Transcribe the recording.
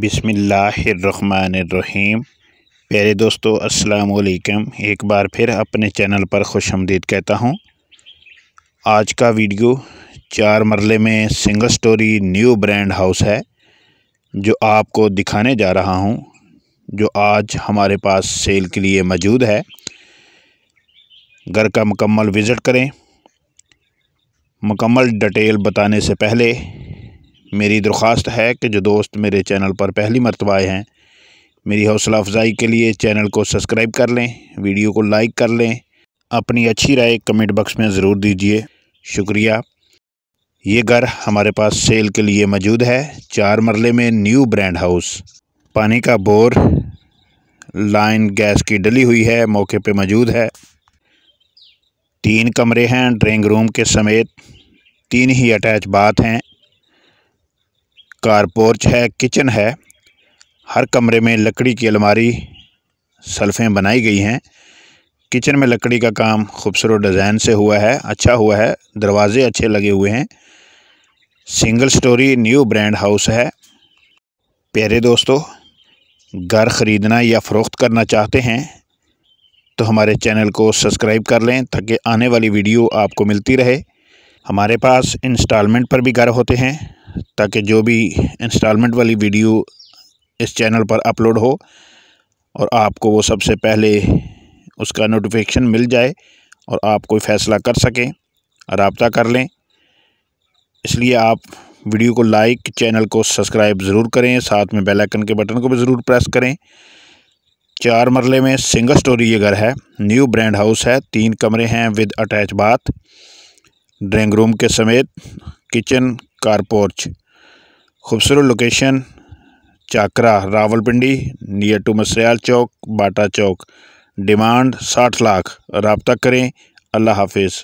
बिसमीम प्यारे दोस्तों अस्सलाम एक बार फिर अपने चैनल पर खुश आमदीद कहता हूँ आज का वीडियो चार मरले में single storey new brand house है जो आपको दिखाने जा रहा हूँ जो आज हमारे पास सेल के लिए मौजूद है घर का मुकम्मल विज़िट करें मुकम्मल डिटेल बताने से पहले मेरी दरख्वास्त है कि जो दोस्त मेरे चैनल पर पहली मरतबा आए हैं मेरी हौसला अफजाई के लिए चैनल को सब्सक्राइब कर लें वीडियो को लाइक कर लें अपनी अच्छी राय कमेंट बक्स में ज़रूर दीजिए शुक्रिया ये घर हमारे पास सेल के लिए मौजूद है चार मरले में न्यू ब्रांड हाउस पानी का बोर लाइन गैस की डली हुई है मौके पे मौजूद है तीन कमरे हैं ड्रेंग रूम के समेत तीन ही अटैच बाथ हैं कारपोर्च है किचन है हर कमरे में लकड़ी की अलमारी सल्फ़ें बनाई गई हैं किचन में लकड़ी का काम खूबसूरत डिज़ाइन से हुआ है अच्छा हुआ है दरवाज़े अच्छे लगे हुए हैं single storey new brand house है प्यारे दोस्तों घर ख़रीदना या फ़रोख्त करना चाहते हैं तो हमारे चैनल को सब्सक्राइब कर लें ताकि आने वाली वीडियो आपको मिलती रहे हमारे पास इंस्टॉलमेंट पर भी घर होते हैं ताकि जो भी इंस्टॉलमेंट वाली वीडियो इस चैनल पर अपलोड हो और आपको वो सबसे पहले उसका नोटिफिकेशन मिल जाए और आप कोई फ़ैसला कर सकें रबता कर लें इसलिए आप वीडियो को लाइक चैनल को सब्सक्राइब ज़रूर करें साथ में बेल आइकन के बटन को भी ज़रूर प्रेस करें चार मरले में सिंगल स्टोरी ये घर है न्यू ब्रांड हाउस है तीन कमरे हैं with attach bath drawing room के समेत किचन कारपोर्च खूबसूरत location Chakra Rawalpindi near to Misrial Chowk Bata Chowk demand साठ लाख रबता करें अल्लाह हाफिज़